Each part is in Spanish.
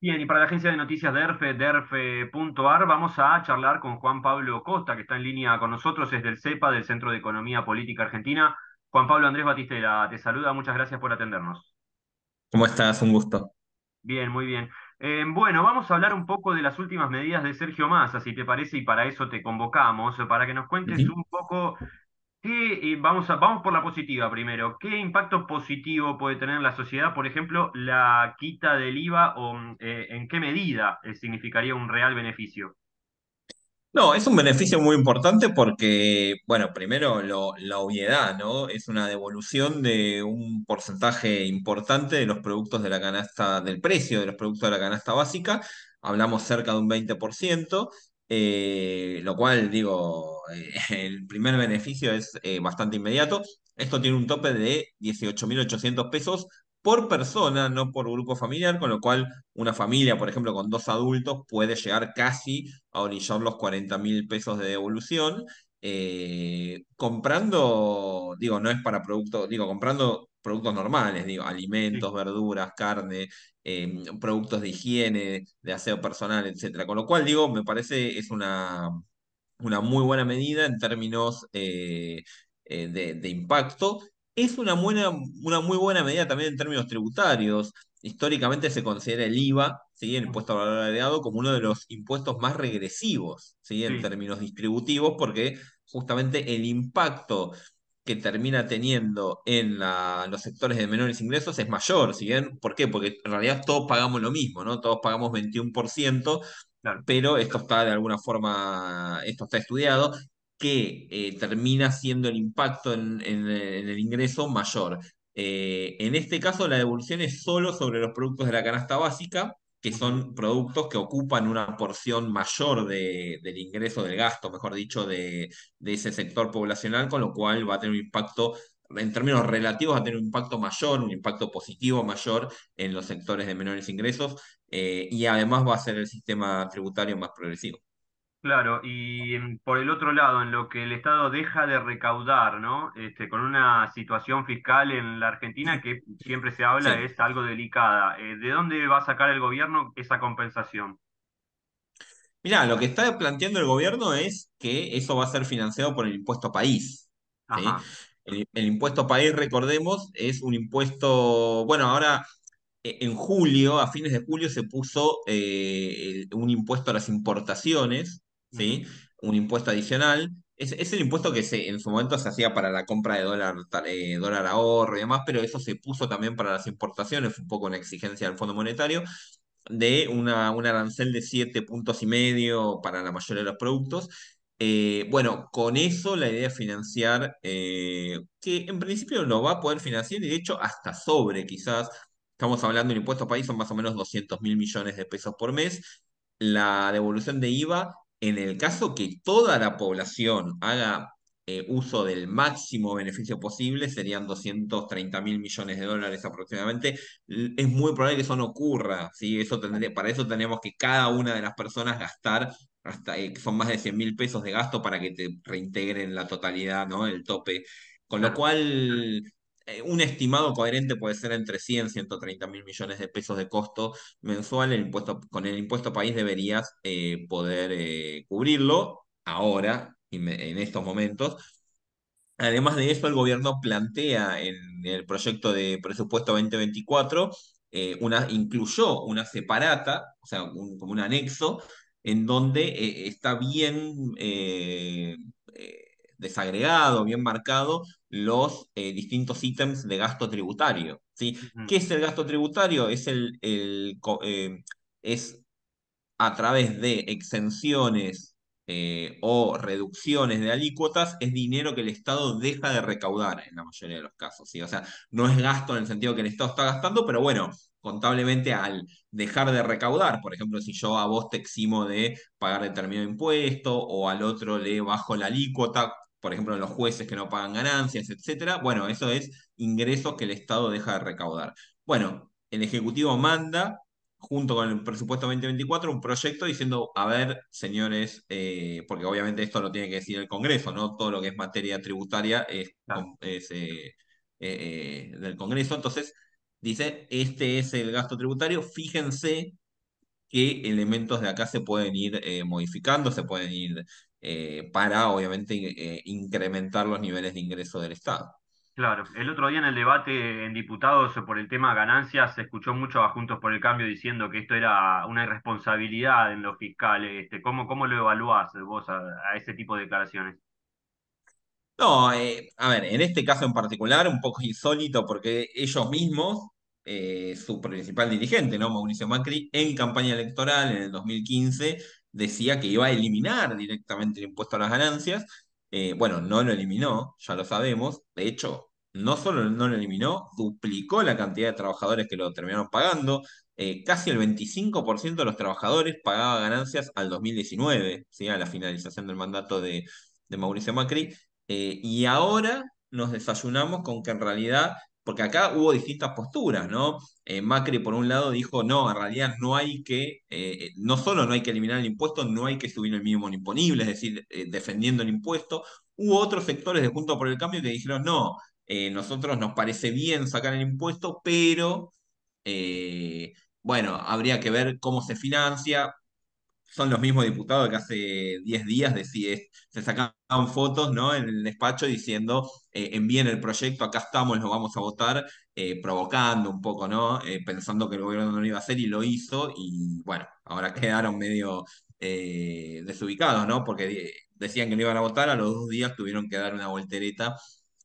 Bien, y para la agencia de noticias DERFE, derfe.ar, vamos a charlar con Juan Pablo Costa, que está en línea con nosotros, es del CEPA, del Centro de Economía Política Argentina. Juan Pablo Andrés Batistela, te saluda, muchas gracias por atendernos. ¿Cómo estás? Un gusto. Bien, muy bien. Eh, bueno, vamos a hablar un poco de las últimas medidas de Sergio Massa, si te parece, y para eso te convocamos, para que nos cuentes un poco vamos, vamos por la positiva primero. ¿Qué impacto positivo puede tener la sociedad, por ejemplo, la quita del IVA o eh, en qué medida eh, significaría un real beneficio? No, es un beneficio muy importante porque, bueno, primero la obviedad, ¿no? Es una devolución de un porcentaje importante de los productos de la canasta, del precio de los productos de la canasta básica, hablamos cerca de un 20%, eh, lo cual, digo, eh, el primer beneficio es eh, bastante inmediato. Esto tiene un tope de 18.800 pesos por persona, no por grupo familiar, con lo cual una familia, por ejemplo, con dos adultos puede llegar casi a orillar los 40.000 pesos de devolución. comprando, digo, no es para producto, digo, comprando productos normales, digo, alimentos, verduras, carne, em, productos de higiene, de aseo personal, etcétera. Con lo cual, digo, me parece es una, una muy buena medida en términos eh, eh, de, impacto. Es una, buena, una muy buena medida también en términos tributarios. Históricamente se considera el IVA, sigue el impuesto al valor agregado, como uno de los impuestos más regresivos ¿sí? en términos distributivos, porque justamente el impacto que termina teniendo en, los sectores de menores ingresos es mayor, ¿sí bien? ¿Por qué? Porque en realidad todos pagamos lo mismo, ¿no? Todos pagamos 21%, pero esto está de alguna forma, esto está estudiado, que eh, termina siendo el impacto en, el ingreso mayor. Eh, en este caso, la devolución es solo sobre los productos de la canasta básica, que son productos que ocupan una porción mayor de, del ingreso, del gasto, mejor dicho, de, ese sector poblacional, con lo cual va a tener un impacto, en términos relativos, va a tener un impacto mayor, un impacto positivo mayor en los sectores de menores ingresos eh, y además va a ser el sistema tributario más progresivo. Claro, y em, por el otro lado, en lo que el Estado deja de recaudar, ¿no? Este, con una situación fiscal en la Argentina que siempre se habla es algo delicada. Eh, ¿De dónde va a sacar el gobierno esa compensación? Mirá, lo que está planteando el gobierno es que eso va a ser financiado por el impuesto país. El, impuesto país, recordemos, es un impuesto, bueno, ahora e, en julio, a fines de julio, se puso eh, un impuesto a las importaciones, ¿sí? Un impuesto adicional. Es, el impuesto que se, en su momento se hacía para la compra de dólar, eh, ahorro y demás, pero eso se puso también para las importaciones, un poco una exigencia del Fondo Monetario, de una, un arancel de 7 puntos y medio para la mayoría de los productos. Eh, bueno, con eso la idea es financiar, eh, que en principio lo va a poder financiar y de hecho hasta sobre quizás, estamos hablando de impuesto país, son más o menos 200 mil millones de pesos por mes, la devolución de IVA en el caso que toda la población haga eh, uso del máximo beneficio posible, serían 230 mil millones de dólares aproximadamente. Es muy probable que eso no ocurra, eso para eso tenemos que cada una de las personas gastar hasta, eh, son más de 100 mil pesos de gasto para que te reintegren la totalidad, ¿no? El tope. Con lo cual, eh, un estimado coherente puede ser entre 100 y 130 mil millones de pesos de costo mensual. El impuesto, con el impuesto país deberías eh, poder eh, cubrirlo ahora, en estos momentos. Además de eso, el gobierno plantea en el proyecto de presupuesto 2024 una, incluyó una separata, o sea, como un anexo, en donde está bien desagregado, bien marcado, los eh, distintos ítems de gasto tributario. ¿sí? ¿Qué es el gasto tributario? Es, el, el eh, es a través de exenciones eh, o reducciones de alícuotas, es dinero que el Estado deja de recaudar en la mayoría de los casos. ¿sí? O sea, no es gasto en el sentido que el Estado está gastando, pero bueno, contablemente al dejar de recaudar, por ejemplo, si yo a vos te eximo de pagar determinado impuesto o al otro le bajo la alícuota, por ejemplo, los jueces que no pagan ganancias, etcétera. Bueno, eso es ingresos que el Estado deja de recaudar. Bueno, el Ejecutivo manda, junto con el presupuesto 2024, un proyecto diciendo, a ver, señores, eh, porque obviamente esto lo tiene que decir el Congreso, ¿no? Todo lo que es materia tributaria es, eh, eh, del Congreso. Entonces, dice, este es el gasto tributario, fíjense qué elementos de acá se pueden ir eh, modificando, se pueden ir eh, para, obviamente, eh, incrementar los niveles de ingreso del Estado. Claro, el otro día en el debate en diputados por el tema ganancias se escuchó mucho a Juntos por el Cambio diciendo que esto era una irresponsabilidad en los fiscales. Este, ¿cómo, ¿Cómo lo evaluás vos a, ese tipo de declaraciones? No, a ver, en este caso en particular, un poco insólito porque ellos mismos eh, su principal dirigente, ¿no? Mauricio Macri, en campaña electoral en el 2015 decía que iba a eliminar directamente el impuesto a las ganancias. Eh, bueno, no lo eliminó, ya lo sabemos. De hecho, no solo no lo eliminó, duplicó la cantidad de trabajadores que lo terminaron pagando. Eh, casi el 25% de los trabajadores pagaba ganancias al 2019, a la finalización del mandato de, Mauricio Macri. y ahora nos desayunamos con que en realidad porque acá hubo distintas posturas, ¿no? Eh, Macri, por un lado, dijo, no, en realidad no hay que, eh, eh, no solo no hay que eliminar el impuesto, no hay que subir el mínimo imponible, es decir, defendiendo el impuesto. Hubo otros sectores de Junto por el Cambio que dijeron, no, nosotros nos parece bien sacar el impuesto, pero, bueno, habría que ver cómo se financia, son los mismos diputados que hace 10 días se sacaban fotos ¿no? en el despacho diciendo eh, envíen el proyecto, acá estamos, lo vamos a votar, eh, provocando un poco, ¿no? Eh, pensando que el gobierno no lo iba a hacer y lo hizo y bueno, ahora quedaron medio desubicados, ¿no? porque decían que no iban a votar, a los dos días tuvieron que dar una voltereta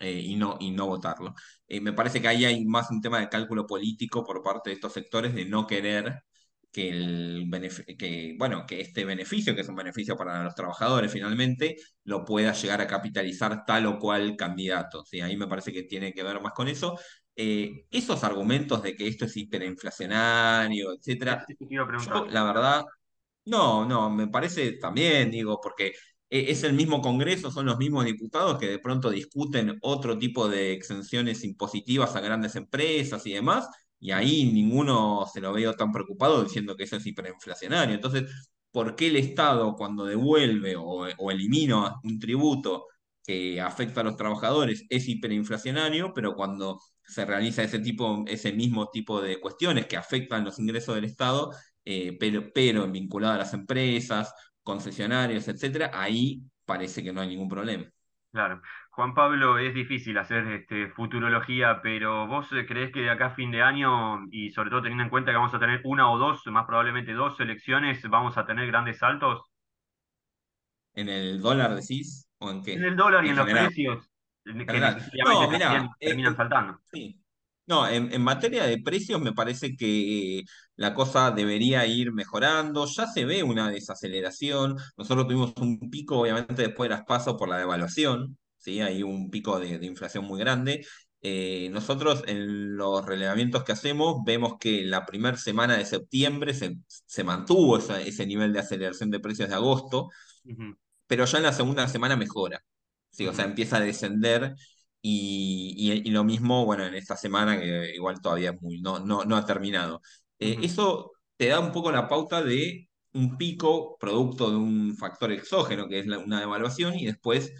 y, no, y no votarlo. me parece que ahí hay más un tema de cálculo político por parte de estos sectores de no querer que, el que, bueno, que este beneficio, que es un beneficio para los trabajadores finalmente, lo pueda llegar a capitalizar tal o cual candidato. ¿sí? Ahí me parece que tiene que ver más con eso. Eh, esos argumentos de que esto es hiperinflacionario, etcétera, este la verdad, no, no, me parece también, digo, porque e-, es el mismo Congreso, son los mismos diputados que de pronto discuten otro tipo de exenciones impositivas a grandes empresas y demás, y ahí ninguno se lo veo tan preocupado diciendo que eso es hiperinflacionario. Entonces, ¿por qué el Estado cuando devuelve o, elimina un tributo que afecta a los trabajadores es hiperinflacionario, pero cuando se realiza ese, tipo, ese mismo tipo de cuestiones que afectan los ingresos del Estado, eh, pero, pero vinculado a las empresas, concesionarios, etcétera, ahí parece que no hay ningún problema. Claro. Juan Pablo, es difícil hacer este, futurología, pero ¿vos eh, crees que de acá a fin de año, y sobre todo teniendo en cuenta que vamos a tener una o dos, más probablemente dos elecciones, vamos a tener grandes saltos? ¿En el dólar decís? ¿O en qué? En el dólar y en, los precios. no, terminan No, en, en, materia de precios me parece que eh, la cosa debería ir mejorando. Ya se ve una desaceleración. Nosotros tuvimos un pico, obviamente, después de las pasos por la devaluación, hay un pico de, inflación muy grande. Eh, nosotros en los relevamientos que hacemos vemos que la primera semana de septiembre se, se mantuvo ese nivel de aceleración de precios de agosto, pero ya en la segunda semana mejora, o sea, empieza a descender y, lo mismo, bueno, en esta semana que igual todavía no, no, ha terminado. Eh, eso te da un poco la pauta de un pico producto de un factor exógeno, que es una devaluación, y después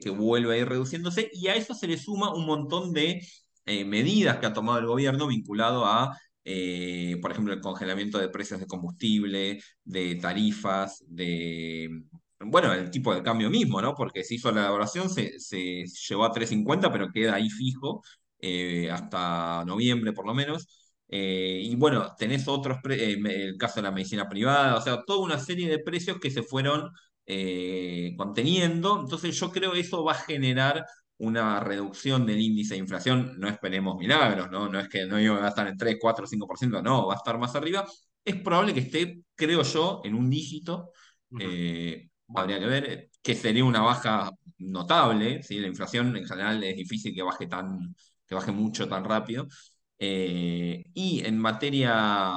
que, vuelve a ir reduciéndose y a eso se le suma un montón de eh, medidas que ha tomado el gobierno vinculado a, eh, por ejemplo, el congelamiento de precios de combustible, de tarifas, de, bueno, el tipo de cambio mismo, ¿no? Porque se hizo la elaboración, se, llevó a 3.50, pero queda ahí fijo eh, hasta noviembre por lo menos. y bueno, tenés otros, el caso de la medicina privada, o sea, toda una serie de precios que se fueron eh, conteniendo. Entonces yo creo que eso va a generar una reducción del índice de inflación. No esperemos milagros, ¿no? No es que no iba a estar en 3, 4, 5%, no, va a estar más arriba. Es probable que esté, creo yo, en un dígito. Eh, habría que ver que sería una baja notable, la inflación en general es difícil que baje tan, que baje mucho tan rápido. Eh, y en materia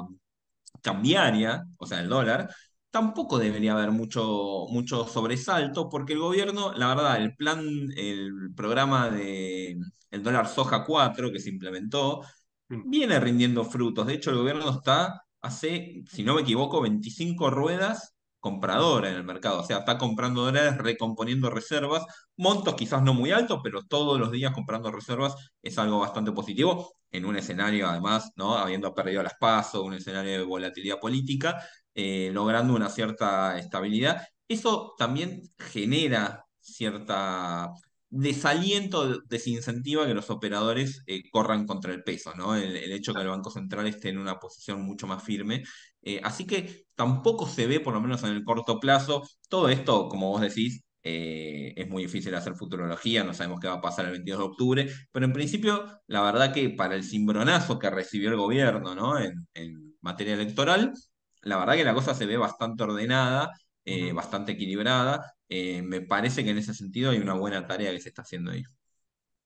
cambiaria, o sea, el dólar, tampoco debería haber mucho, mucho sobresalto, porque el gobierno, la verdad, el plan, el programa de el dólar soja 4 que se implementó, mm. viene rindiendo frutos. De hecho, el gobierno está hace, si no me equivoco, 25 ruedas compradora en el mercado. O sea, está comprando dólares, recomponiendo reservas, montos quizás no muy altos, pero todos los días comprando reservas es algo bastante positivo, en un escenario además, ¿no? Habiendo perdido las pasos, un escenario de volatilidad política, eh, logrando una cierta estabilidad. Eso también genera cierta desaliento, desincentiva que los operadores eh, corran contra el peso, ¿no? El, hecho que el Banco Central esté en una posición mucho más firme. Eh, así que tampoco se ve, por lo menos en el corto plazo, todo esto, como vos decís, es muy difícil hacer futurología, no sabemos qué va a pasar el 22 de octubre, pero en principio, la verdad que para el cimbronazo que recibió el gobierno, ¿no? en materia electoral, la verdad que la cosa se ve bastante ordenada, eh, bastante equilibrada. Eh, me parece que en ese sentido hay una buena tarea que se está haciendo ahí.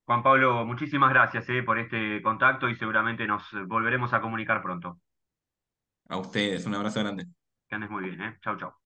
Juan Pablo, muchísimas gracias eh, por este contacto y seguramente nos volveremos a comunicar pronto. A ustedes, un abrazo grande. Que andes muy bien, ¿eh? Chau, chau.